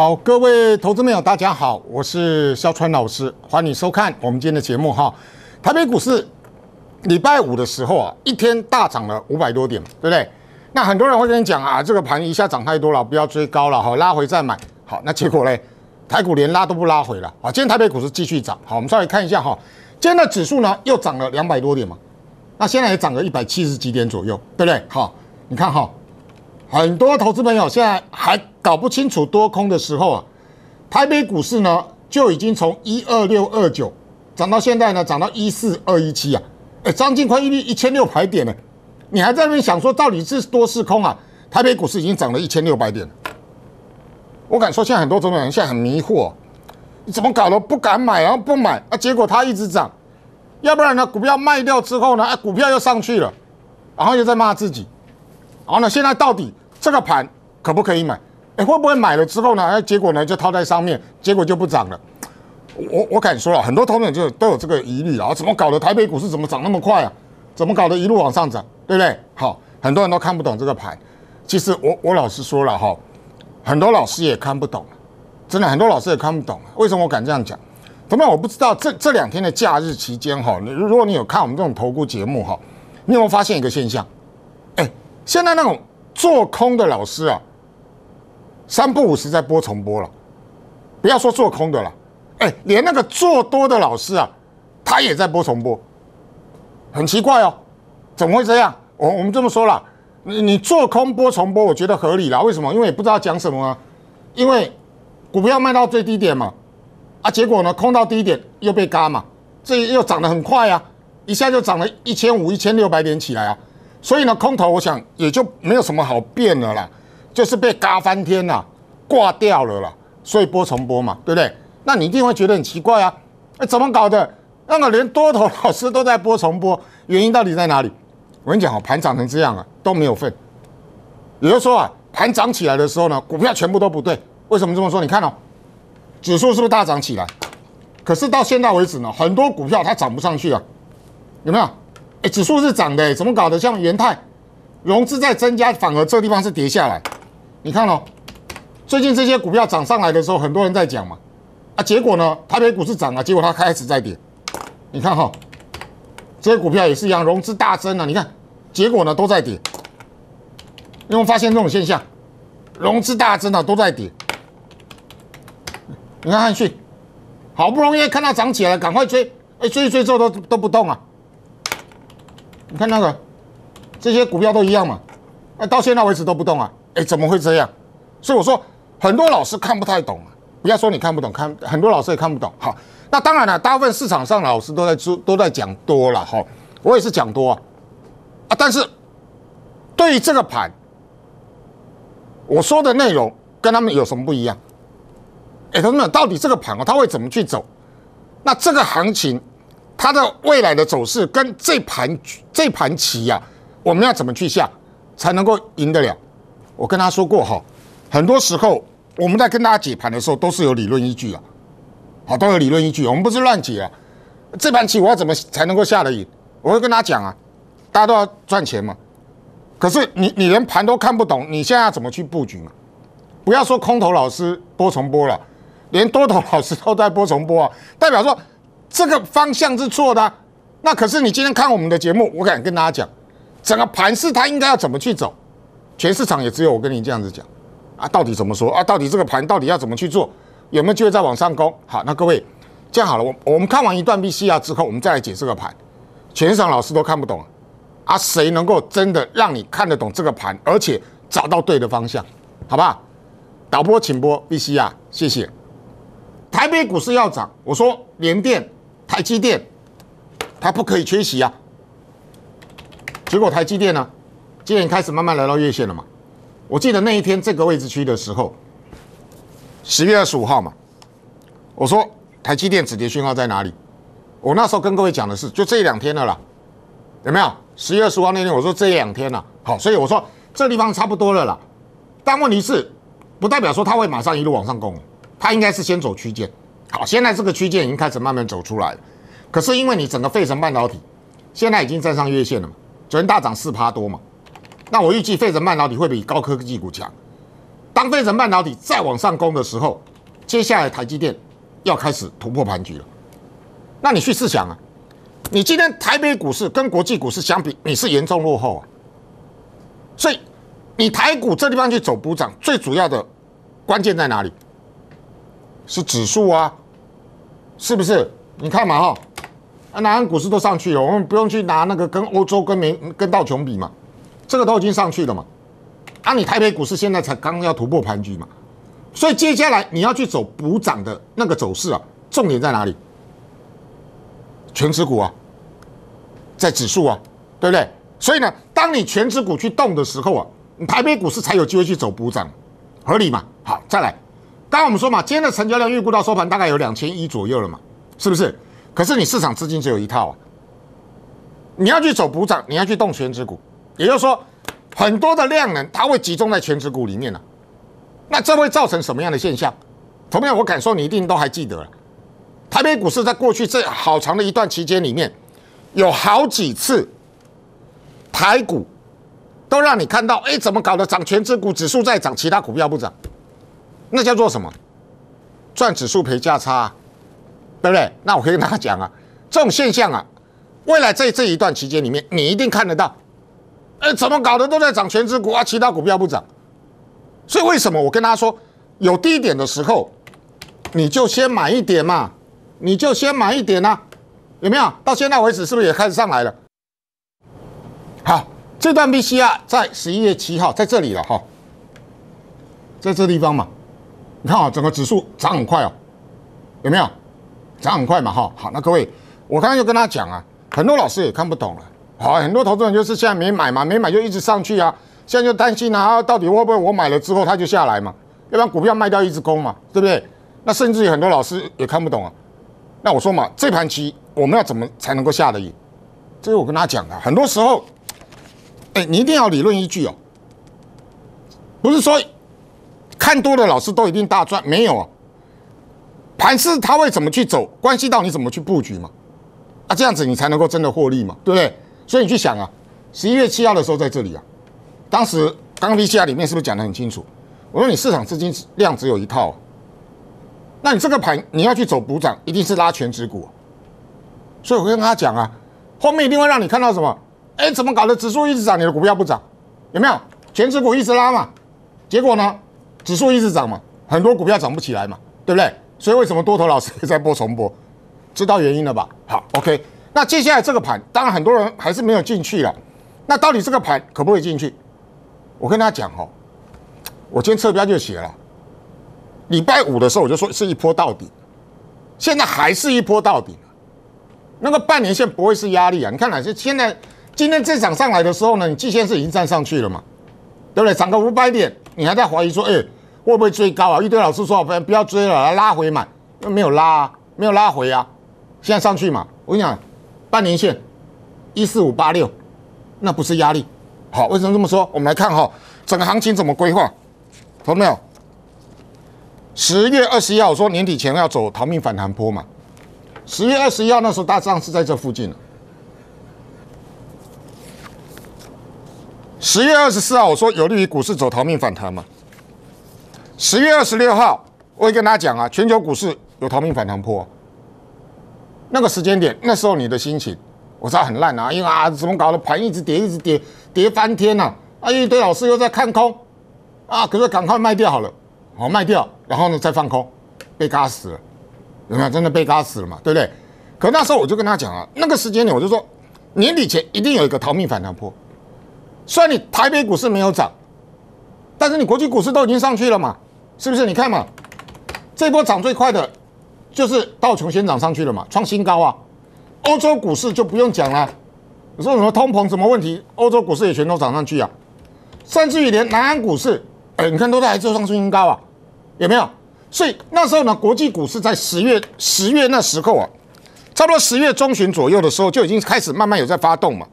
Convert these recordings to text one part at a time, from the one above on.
好，各位投资朋友，大家好，我是肖川老师，欢迎收看我们今天的节目哈。台北股市礼拜五的时候啊，一天大涨了五百多点，对不对？那很多人会跟你讲啊，这个盘一下涨太多了，不要追高了哈，拉回再买。好，那结果呢？台股连拉都不拉回了啊。今天台北股市继续涨，好，我们稍微看一下哈，今天的指数呢又涨了两百多点嘛，那现在也涨了一百七十几点左右，对不对？好，你看哈。很多投资朋友现在还搞不清楚多空的时候啊，台北股市呢就已经从一二六二九涨到现在呢涨到一四二一七啊，哎，张近坤一一千六排点呢，你还在那边想说到底是多是空啊？台北股市已经涨了一千六百点，我敢说现在很多中国人现在很迷惑，你怎么搞的不敢买，然后不买啊，结果它一直涨，要不然呢股票卖掉之后呢，啊，股票又上去了，然后又在骂自己，然后呢现在到底？这个盘可不可以买？哎，会不会买了之后呢？哎，结果呢就套在上面，结果就不涨了。我我敢说了，很多投资人就都有这个疑虑啊，怎么搞的？台北股市怎么涨那么快啊？怎么搞的？一路往上涨，对不对？好，很多人都看不懂这个盘。其实我我老实说了哈，很多老师也看不懂，真的很多老师也看不懂。为什么我敢这样讲？同样我不知道这这两天的假日期间哈，如果你有看我们这种投顾节目哈，你有没有发现一个现象？哎，现在那种。做空的老师啊，三不五时在播重播了，不要说做空的了，哎，连那个做多的老师啊，他也在播重播，很奇怪哦，怎么会这样？我我们这么说了，你你做空播重播，我觉得合理啦。为什么？因为也不知道讲什么，因为股票卖到最低点嘛，啊，结果呢，空到低点又被嘎嘛，这又涨得很快啊，一下就涨了一千五、一千六百点起来啊。所以呢，空头我想也就没有什么好变的啦，就是被嘎翻天啦，挂掉了啦，所以波重播嘛，对不对？那你一定会觉得很奇怪啊，哎，怎么搞的？那个连多头老师都在波重播，原因到底在哪里？我跟你讲哦，盘涨成这样了都没有份，也就是说啊，盘涨起来的时候呢，股票全部都不对。为什么这么说？你看哦，指数是不是大涨起来？可是到现在为止呢，很多股票它涨不上去啊，有没有？哎，指数是涨的，怎么搞的？像元泰融资在增加，反而这个地方是跌下来。你看哦，最近这些股票涨上来的时候，很多人在讲嘛，啊，结果呢，台北股市涨啊，结果它开始在跌。你看哈，这些股票也是一样，融资大增啊，你看，结果呢都在跌。有没有发现这种现象，融资大增啊都在跌。你看汉讯，好不容易看到涨起来，赶快追，哎，追一追之后都都不动啊。你看那个，这些股票都一样嘛？哎，到现在为止都不动啊！哎，怎么会这样？所以我说，很多老师看不太懂啊。不要说你看不懂，看很多老师也看不懂。好，那当然了，大部分市场上老师都在说，都在讲多了哈。我也是讲多啊，啊，但是对于这个盘，我说的内容跟他们有什么不一样？哎，同学们，到底这个盘哦，它会怎么去走？那这个行情？它的未来的走势跟这盘这盘棋呀，我们要怎么去下才能够赢得了？我跟他说过哈，很多时候我们在跟大家解盘的时候都是有理论依据啊，好，都有理论依据，我们不是乱解啊。这盘棋我要怎么才能够下得赢？我会跟他讲啊，大家都要赚钱嘛。可是你你连盘都看不懂，你现在要怎么去布局嘛？不要说空头老师播重播了，连多头老师都在播重播啊，代表说。这个方向是错的，那可是你今天看我们的节目，我敢跟大家讲，整个盘市它应该要怎么去走，全市场也只有我跟你这样子讲，啊，到底怎么说啊？到底这个盘到底要怎么去做？有没有机会再往上攻？好，那各位，这样好了，我我们看完一段 B C R 之后，我们再来解这个盘，全场老师都看不懂，啊，谁能够真的让你看得懂这个盘，而且找到对的方向，好不好？导播，请播 B C R，谢谢。台北股市要涨，我说联电。台积电，它不可以缺席啊！结果台积电呢，今天开始慢慢来到月线了嘛。我记得那一天这个位置区的时候，十月二十五号嘛，我说台积电指跌讯号在哪里？我那时候跟各位讲的是，就这两天的啦，有没有？十月二十五号那天，我说这两天啊，好，所以我说这地方差不多了啦。但问题是，不代表说它会马上一路往上攻，它应该是先走区间。好，现在这个区间已经开始慢慢走出来了。可是因为你整个费城半导体现在已经站上月线了嘛，昨天大涨四趴多嘛，那我预计费城半导体会比高科技股强。当费城半导体再往上攻的时候，接下来台积电要开始突破盘局了。那你去试想啊，你今天台北股市跟国际股市相比，你是严重落后啊。所以你台股这地方去走补涨，最主要的关键在哪里？是指数啊，是不是？你看嘛哈，啊，南岸股市都上去了，我们不用去拿那个跟欧洲、跟美、跟道琼比嘛，这个都已经上去了嘛。啊，你台北股市现在才刚刚要突破盘局嘛，所以接下来你要去走补涨的那个走势啊，重点在哪里？全指股啊，在指数啊，对不对？所以呢，当你全指股去动的时候啊，你台北股市才有机会去走补涨，合理嘛？好，再来。刚刚我们说嘛，今天的成交量预估到收盘大概有两千一左右了嘛，是不是？可是你市场资金只有一套啊，你要去走补涨，你要去动全指股，也就是说，很多的量能它会集中在全指股里面了，那这会造成什么样的现象？同样，我敢说你一定都还记得，台北股市在过去这好长的一段期间里面，有好几次台股都让你看到，哎，怎么搞的？涨全指股指数在涨，其他股票不涨。那叫做什么？赚指数赔价差，对不对？那我可以跟大家讲啊，这种现象啊，未来在这一段期间里面，你一定看得到。哎，怎么搞的都在涨，全指股啊，其他股票不涨。所以为什么我跟大家说，有低点的时候，你就先买一点嘛，你就先买一点呐，有没有？到现在为止是不是也开始上来了？好，这段 VCR 在十一月七号在这里了哈，在这地方嘛。你看啊，整个指数涨很快哦，有没有？涨很快嘛，哈。好，那各位，我刚刚又跟他讲啊，很多老师也看不懂了，好，很多投资人就是现在没买嘛，没买就一直上去啊，现在就担心啊，到底会不会我买了之后它就下来嘛？要不然股票卖掉一直空嘛，对不对？那甚至有很多老师也看不懂啊。那我说嘛，这盘棋我们要怎么才能够下的赢？这是我跟他讲的，很多时候，哎，你一定要理论依据哦，不是说。看多的老师都一定大赚？没有啊，盘势他会怎么去走，关系到你怎么去布局嘛，啊，这样子你才能够真的获利嘛，对不对？所以你去想啊，十一月七号的时候在这里啊，当时刚刚 VCR 里面是不是讲得很清楚？我说你市场资金量只有一套，那你这个盘你要去走补涨，一定是拉全指股，所以我跟他讲啊，后面一定会让你看到什么？哎，怎么搞的？指数一直涨，你的股票不涨，有没有？全指股一直拉嘛，结果呢？指数一直涨嘛，很多股票涨不起来嘛，对不对？所以为什么多头老师在播重播？知道原因了吧？好，OK。那接下来这个盘，当然很多人还是没有进去了。那到底这个盘可不可以进去？我跟大家讲哈，我今天侧标就写了。礼拜五的时候我就说是一波到底，现在还是一波到底那个半年线不会是压力啊？你看哪些？现在今天这场上来的时候呢，你季线是已经站上去了嘛，对不对？涨个五百点。你还在怀疑说，哎，会不会追高啊？一堆老师说，不不要追了，拉回买，那没有拉，没有拉回啊。现在上去嘛，我跟你讲，半年线一四五八六，那不是压力。好，为什么这么说？我们来看哈，整个行情怎么规划，懂了没有？十月二十一号说年底前要走逃命反弹波嘛，十月二十一号那时候大上是在这附近了。十月二十四号，我说有利于股市走逃命反弹嘛。十月二十六号，我也跟大家讲啊，全球股市有逃命反弹坡。那个时间点，那时候你的心情，我知道很烂啊，因为啊，怎么搞的盘一直跌，一直跌，跌翻天了啊！一堆老师又在看空，啊，可是赶快卖掉好了，好卖掉，然后呢再放空，被嘎死了，有没有？真的被嘎死了嘛？对不对？可那时候我就跟他讲啊，那个时间点，我就说年底前一定有一个逃命反弹坡。虽然你台北股市没有涨，但是你国际股市都已经上去了嘛，是不是？你看嘛，这波涨最快的就是道琼先涨上去了嘛，创新高啊。欧洲股市就不用讲了，你说什么通膨什么问题，欧洲股市也全都涨上去啊。甚至于连南安股市，你看都在还在创新高啊，有没有？所以那时候呢，国际股市在十月十月那时候啊，差不多十月中旬左右的时候，就已经开始慢慢有在发动嘛。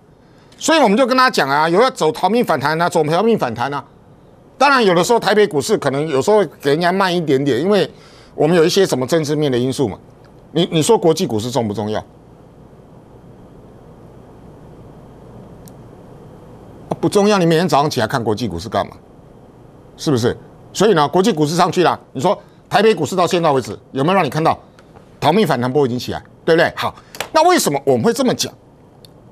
所以我们就跟他讲啊，有要走逃命反弹呢，走逃命反弹呢。当然有的时候台北股市可能有时候给人家慢一点点，因为我们有一些什么政治面的因素嘛。你你说国际股市重不重要？不重要，你每天早上起来看国际股市干嘛？是不是？所以呢，国际股市上去了，你说台北股市到现在为止有没有让你看到逃命反弹波已经起来？对不对？好，那为什么我们会这么讲？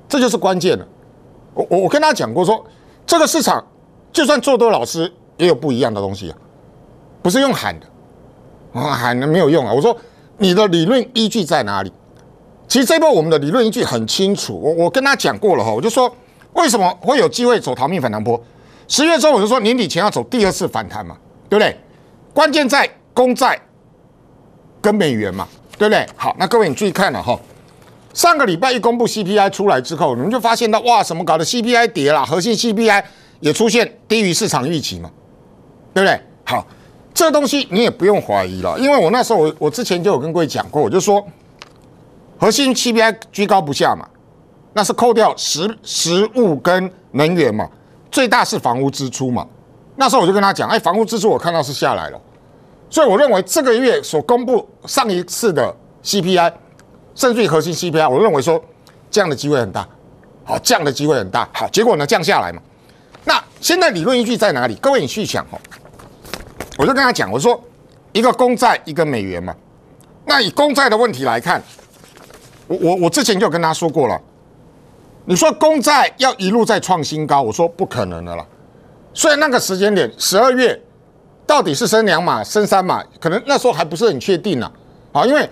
这就是关键了。我我我跟他讲过说，这个市场就算做多老师也有不一样的东西啊，不是用喊的啊喊的没有用啊。我说你的理论依据在哪里？其实这波我们的理论依据很清楚。我我跟他讲过了哈，我就说为什么会有机会走逃命反弹波？十月中我就说年底前要走第二次反弹嘛，对不对？关键在公债跟美元嘛，对不对？好，那各位你注意看了哈。上个礼拜一公布 CPI 出来之后，你们就发现到哇，什么搞的 CPI 跌了，核心 CPI 也出现低于市场预期嘛，对不对？好，这东西你也不用怀疑了，因为我那时候我我之前就有跟各位讲过，我就说核心 CPI 居高不下嘛，那是扣掉食食物跟能源嘛，最大是房屋支出嘛。那时候我就跟他讲，哎，房屋支出我看到是下来了，所以我认为这个月所公布上一次的 CPI。甚至于核心 CPI，我认为说这样的机会很大，好，这样的机会很大，好，结果呢降下来嘛。那现在理论依据在哪里？各位你去想哦，我就跟他讲，我说一个公债一个美元嘛。那以公债的问题来看，我我我之前就跟他说过了，你说公债要一路在创新高，我说不可能的了，所以那个时间点十二月到底是升两码升三码，可能那时候还不是很确定呢。好，因为。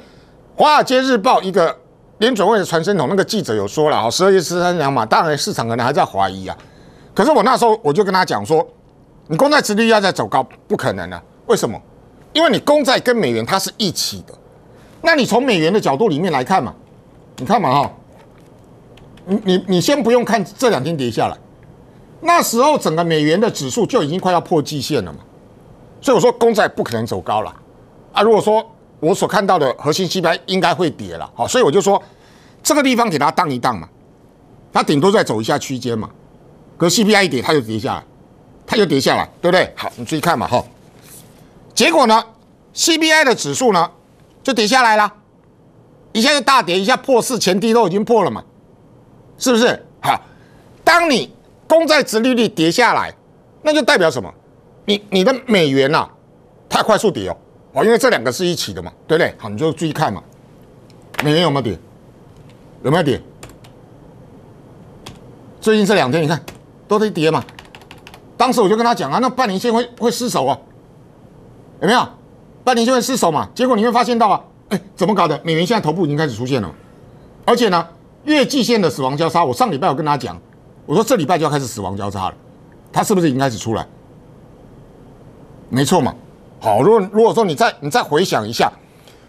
华尔街日报一个联准会的传声筒，那个记者有说了，啊，十二月十三日码，当然市场可能还在怀疑啊。可是我那时候我就跟他讲说，你公债殖利率要在走高，不可能啊。为什么？因为你公债跟美元它是一起的，那你从美元的角度里面来看嘛，你看嘛哈，你你你先不用看这两天跌下来，那时候整个美元的指数就已经快要破季线了嘛。所以我说公债不可能走高了啊。如果说我所看到的核心 CPI 应该会跌了，好，所以我就说这个地方给它荡一荡嘛，它顶多再走一下区间嘛。可 CPI 一跌，它就跌下来，它就跌下来，对不对？好，你注意看嘛，哈。结果呢，CPI 的指数呢就跌下来了，一下就大跌，一下破四前低都已经破了嘛，是不是？好，当你公债殖利率跌下来，那就代表什么？你你的美元呐，它快速跌哦。哦，因为这两个是一起的嘛，对不对？好，你就注意看嘛，美元有没有跌？有没有跌？最近这两天你看都在跌嘛。当时我就跟他讲啊，那半年线会会失守哦，有没有？半年线会失守嘛？结果你会发现到啊，哎，怎么搞的？美元现在头部已经开始出现了，而且呢，月季线的死亡交叉，我上礼拜我跟他讲，我说这礼拜就要开始死亡交叉了，它是不是已经开始出来？没错嘛。好，如果如果说你再你再回想一下，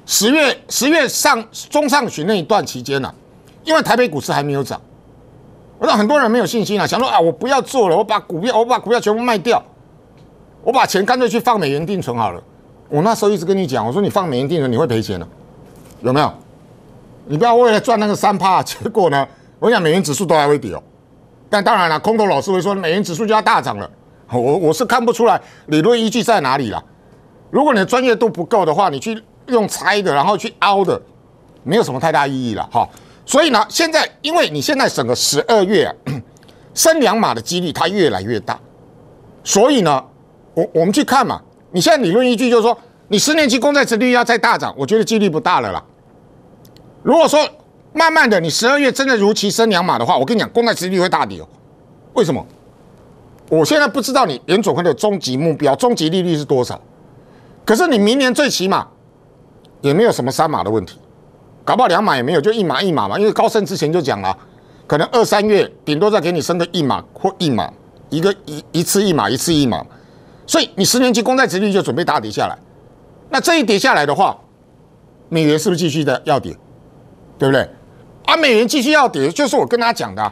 十月十月上中上旬那一段期间呢，因为台北股市还没有涨，那很多人没有信心啊，想说啊，我不要做了，我把股票我把股票全部卖掉，我把钱干脆去放美元定存好了。我那时候一直跟你讲，我说你放美元定存你会赔钱的，有没有？你不要为了赚那个三趴，结果呢？我讲美元指数都还会跌哦，但当然了，空头老师会说美元指数就要大涨了，我我是看不出来理论依据在哪里啦。如果你的专业度不够的话，你去用猜的，然后去凹的，没有什么太大意义了哈。所以呢，现在因为你现在整个十二月 升两码的几率它越来越大，所以呢，我我们去看嘛。你现在理论依据就是说，你十年期公债值率要再大涨，我觉得几率不大了啦。如果说慢慢的你十二月真的如期升两码的话，我跟你讲，公债值率会大跌。为什么？我现在不知道你联总会的终极目标、终极利率是多少。可是你明年最起码也没有什么三码的问题，搞不好两码也没有，就一码一码嘛。因为高盛之前就讲了，可能二三月顶多再给你升个一码或一码，一个一一次一码一次一码。所以你十年期公债殖率就准备打底下来。那这一跌下来的话，美元是不是继续的要跌？对不对？啊，美元继续要跌，就是我跟他讲的。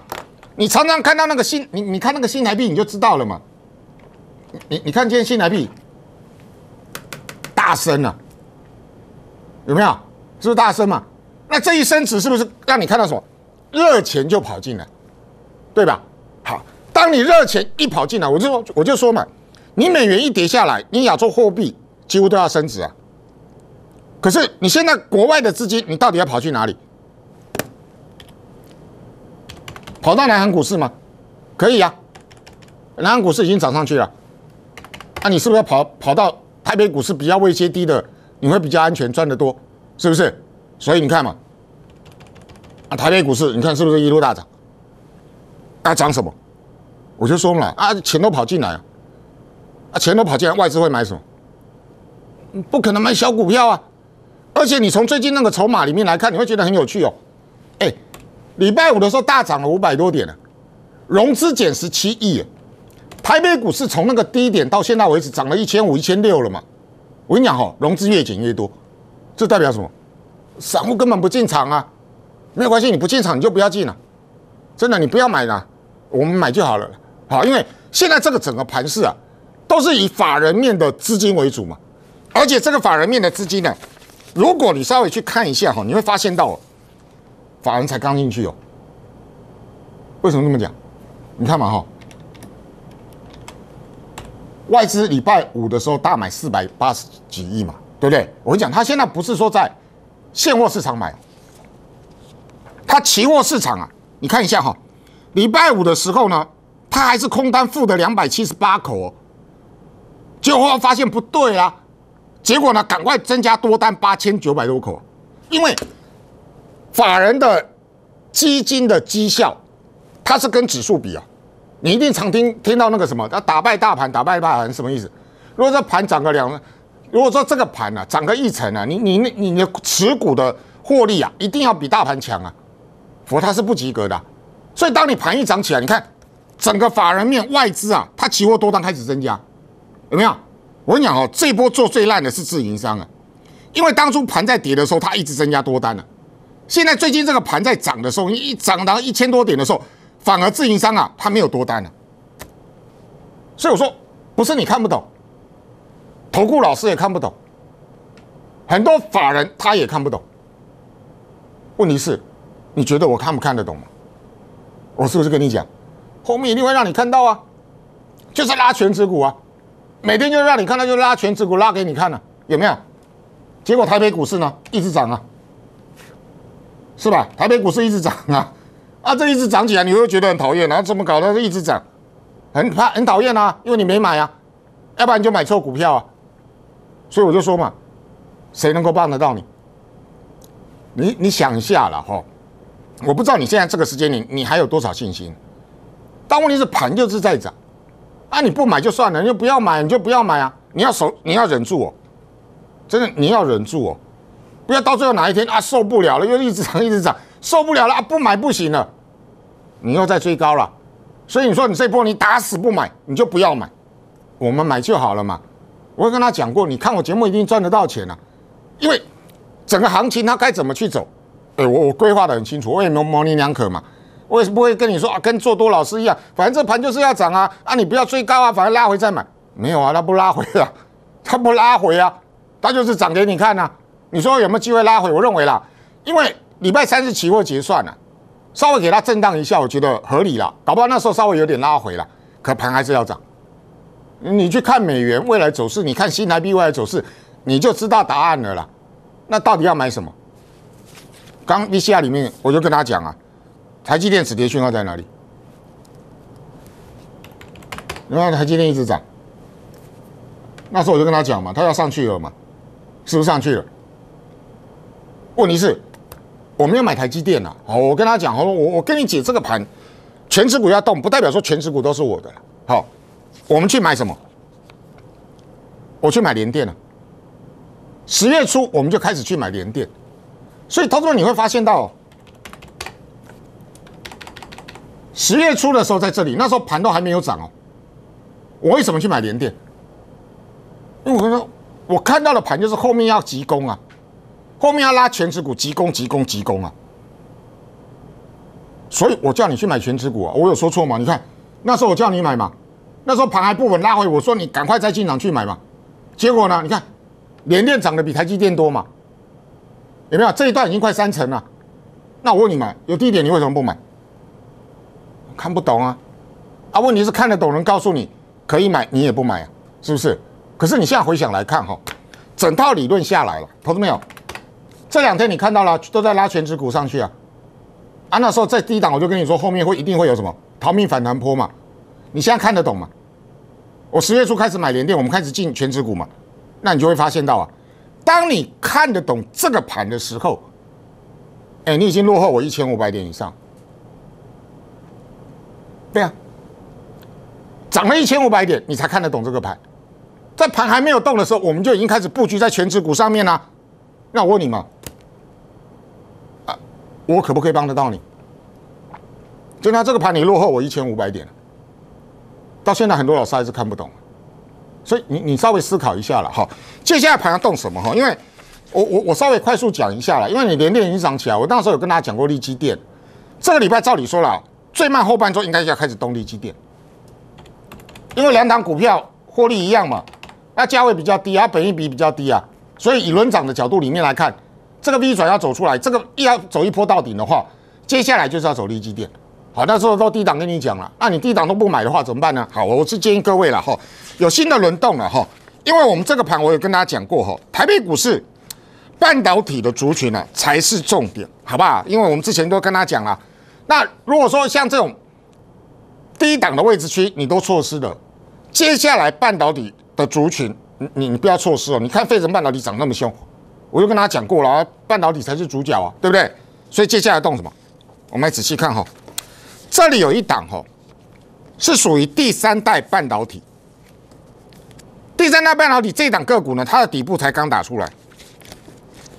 你常常看到那个新，你你看那个新台币，你就知道了嘛。你你看今天新台币。大升了，有没有？是不是大升嘛？那这一升值是不是让你看到什么热钱就跑进来，对吧？好，当你热钱一跑进来，我就说我就说嘛，你美元一跌下来，你亚洲货币几乎都要升值啊。可是你现在国外的资金，你到底要跑去哪里？跑到南韩股市吗？可以呀，南韩股市已经涨上去了，那你是不是要跑跑到？台北股市比较位阶低的，你会比较安全，赚得多，是不是？所以你看嘛，啊，台北股市，你看是不是一路大涨？啊，涨什么？我就说嘛，啊，钱都跑进来啊，钱都跑进来，外资会买什么？不可能买小股票啊！而且你从最近那个筹码里面来看，你会觉得很有趣哦。哎，礼拜五的时候大涨了五百多点呢，融资减十七亿。台北股市从那个低点到现在为止涨了一千五、一千六了嘛？我跟你讲哈，融资越减越多，这代表什么？散户根本不进场啊，没有关系，你不进场你就不要进了，真的你不要买了，我们买就好了。好，因为现在这个整个盘市啊，都是以法人面的资金为主嘛，而且这个法人面的资金呢，如果你稍微去看一下哈，你会发现到，法人才刚进去哦。为什么这么讲？你看嘛哈。外资礼拜五的时候大买四百八十几亿嘛，对不对？我跟你讲，他现在不是说在现货市场买，他期货市场啊，你看一下哈，礼拜五的时候呢，他还是空单负的两百七十八口哦，结果发现不对啊，结果呢，赶快增加多单八千九百多口，因为法人的基金的绩效，它是跟指数比啊。你一定常听听到那个什么，要打败大盘，打败大盘什么意思？如果这盘涨个两，如果说这个盘呢涨个一成啊，你你你你的持股的获利啊，一定要比大盘强啊，否则它是不及格的。所以当你盘一涨起来，你看整个法人面外资啊，它期货多单开始增加，有没有？我跟你讲哦，这波做最烂的是自营商啊，因为当初盘在跌的时候，它一直增加多单啊。现在最近这个盘在涨的时候，一涨到一千多点的时候。反而，自营商啊，他没有多单了，所以我说，不是你看不懂，投顾老师也看不懂，很多法人他也看不懂。问题是，你觉得我看不看得懂吗？我是不是跟你讲，后面一定会让你看到啊，就是拉全指股啊，每天就让你看到就拉全指股拉给你看了，有没有？结果台北股市呢，一直涨啊，是吧？台北股市一直涨啊。啊，这一直涨起来，你会觉得很讨厌，然后怎么搞？它一直涨，很怕，很讨厌啊，因为你没买啊，要不然你就买错股票啊。所以我就说嘛，谁能够帮得到你？你你想一下了哈，我不知道你现在这个时间你你还有多少信心？但问题是盘就是在涨，啊，你不买就算了，你就不要买，你就不要买啊，你要守，你要忍住哦，真的你要忍住哦，不要到最后哪一天啊受不了了，又一直涨，一直涨。受不了了，不买不行了，你又在追高了，所以你说你这波你打死不买，你就不要买，我们买就好了嘛。我跟他讲过，你看我节目一定赚得到钱啊，因为整个行情它该怎么去走，哎，我我规划的很清楚，我也没模你两可嘛，我也是不会跟你说啊，跟做多老师一样，反正这盘就是要涨啊啊，你不要追高啊，反而拉回再买，没有啊，他不拉回啊，他不拉回啊，他就是涨给你看啊，你说有没有机会拉回？我认为啦，因为。礼拜三是期货结算了，稍微给它震荡一下，我觉得合理了。搞不好那时候稍微有点拉回了，可盘还是要涨。你去看美元未来走势，你看新台币未来走势，你就知道答案了啦。那到底要买什么？刚 VCR 里面我就跟他讲啊，台积电止跌讯号在哪里？你看台积电一直涨，那时候我就跟他讲嘛，他要上去了嘛，是不是上去了？问题是？我们要买台积电了，好，我跟他讲，我说我我跟你解这个盘，全持股要动，不代表说全持股都是我的，好，我们去买什么？我去买联电了。十月初我们就开始去买联电，所以他说你会发现到十月初的时候在这里，那时候盘都还没有涨哦。我为什么去买联电？因为我跟你说，我看到的盘就是后面要急攻啊。后面要拉全持股，急攻急攻急攻啊！所以我叫你去买全持股啊，我有说错吗？你看那时候我叫你买嘛，那时候盘还不稳，拉回我说你赶快再进场去买嘛。结果呢，你看连电涨的比台积电多嘛，有没有？这一段已经快三成了。那我问你买，有低点你为什么不买？看不懂啊？啊，问题是看得懂人告诉你可以买，你也不买啊，是不是？可是你现在回想来看哈，整套理论下来了，投资没有？这两天你看到了，都在拉全指股上去啊，啊，那时候在低档，我就跟你说，后面会一定会有什么逃命反弹坡嘛？你现在看得懂吗？我十月初开始买联电，我们开始进全指股嘛，那你就会发现到啊，当你看得懂这个盘的时候，哎，你已经落后我一千五百点以上，对啊，涨了一千五百点，你才看得懂这个盘，在盘还没有动的时候，我们就已经开始布局在全指股上面了，那我问你们？我可不可以帮得到你？就拿这个盘，你落后我一千五百点，到现在很多老师还是看不懂，所以你你稍微思考一下了哈。接下来盘要动什么哈？因为我我我稍微快速讲一下了，因为你连电已经涨起来，我那时候有跟大家讲过力基电，这个礼拜照理说了，最慢后半周应该要开始动力基电，因为两档股票获利一样嘛，那价位比较低，啊，本益比比较低啊，所以以轮涨的角度里面来看。这个 V 转要走出来，这个一要走一波到顶的话，接下来就是要走利基点。好，那时候到低档跟你讲了，那你低档都不买的话怎么办呢？好，我是建议各位了哈，有新的轮动了哈，因为我们这个盘我有跟大家讲过哈，台北股市半导体的族群呢才是重点，好不好？因为我们之前都跟他讲了，那如果说像这种低档的位置区你都错失了，接下来半导体的族群，你你不要错失哦。你看费城半导体涨那么凶。我就跟大家讲过了，半导体才是主角啊，对不对？所以接下来动什么？我们来仔细看哈，这里有一档哈，是属于第三代半导体。第三代半导体这档个股呢，它的底部才刚打出来。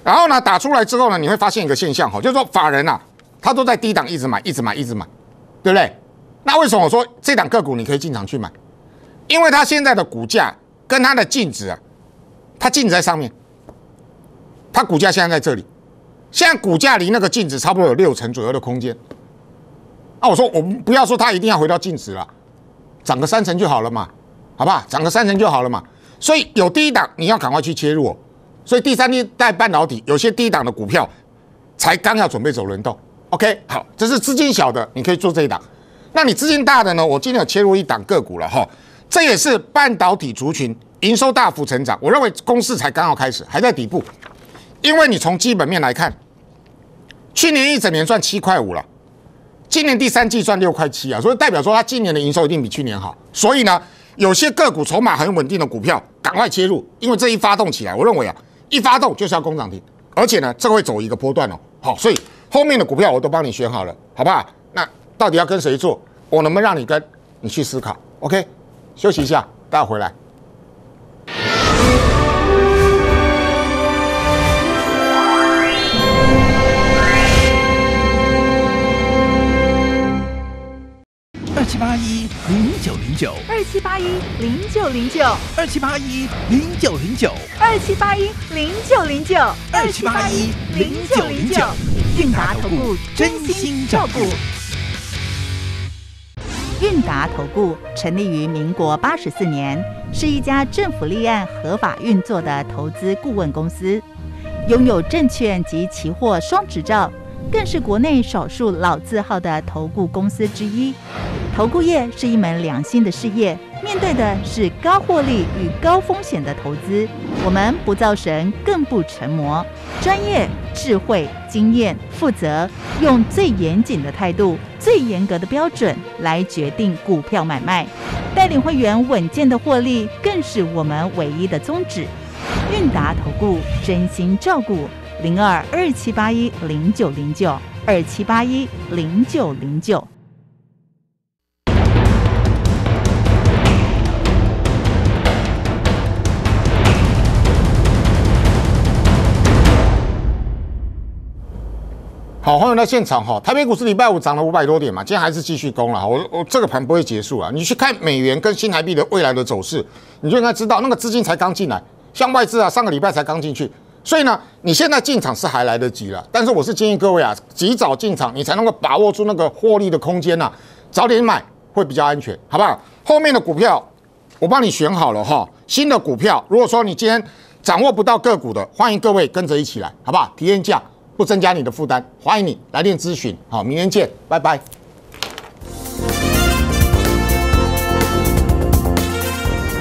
然后呢，打出来之后呢，你会发现一个现象哈，就是说法人啊，他都在低档一直买，一直买，一直买，对不对？那为什么我说这档个股你可以进场去买？因为它现在的股价跟它的净值啊，它净值在上面。它股价现在在这里，现在股价离那个净值差不多有六成左右的空间。那我说我们不要说它一定要回到净值了，涨个三成就好了嘛，好不好？涨个三成就好了嘛。所以有第一档，你要赶快去切入。所以第三天带半导体，有些第一档的股票才刚要准备走轮动。OK，好，这是资金小的，你可以做这一档。那你资金大的呢？我今天有切入一档个股了哈，这也是半导体族群营收大幅成长，我认为公司才刚好开始，还在底部。因为你从基本面来看，去年一整年赚七块五了，今年第三季赚六块七啊，所以代表说它今年的营收一定比去年好。所以呢，有些个股筹码很稳定的股票，赶快切入，因为这一发动起来，我认为啊，一发动就是要攻涨停，而且呢，这会走一个波段哦。好，所以后面的股票我都帮你选好了，好不好？那到底要跟谁做？我能不能让你跟你去思考？OK，休息一下，待会回来。九二七八一零九零九，二七八一零九零九，二七八一零九零九，二七八一零九零九。韵达投顾真心照顾。韵达投顾成立于民国八十四年，是一家政府立案合法运作的投资顾问公司，拥有证券及期货双执照。更是国内少数老字号的投顾公司之一。投顾业是一门良心的事业，面对的是高获利与高风险的投资。我们不造神，更不成魔，专业、智慧、经验、负责，用最严谨的态度、最严格的标准来决定股票买卖，带领会员稳健的获利，更是我们唯一的宗旨。韵达投顾，真心照顾。零二二七八一零九零九二七八一零九零九。好，欢迎到现场哈。台北股市礼拜五涨了五百多点嘛，今天还是继续攻了。我我这个盘不会结束啊。你去看美元跟新台币的未来的走势，你就应该知道那个资金才刚进来，像外资啊，上个礼拜才刚进去。所以呢，你现在进场是还来得及了，但是我是建议各位啊，及早进场，你才能够把握住那个获利的空间呐，早点买会比较安全，好不好？后面的股票我帮你选好了哈，新的股票，如果说你今天掌握不到个股的，欢迎各位跟着一起来，好不好？体验价不增加你的负担，欢迎你来电咨询，好，明天见，拜拜。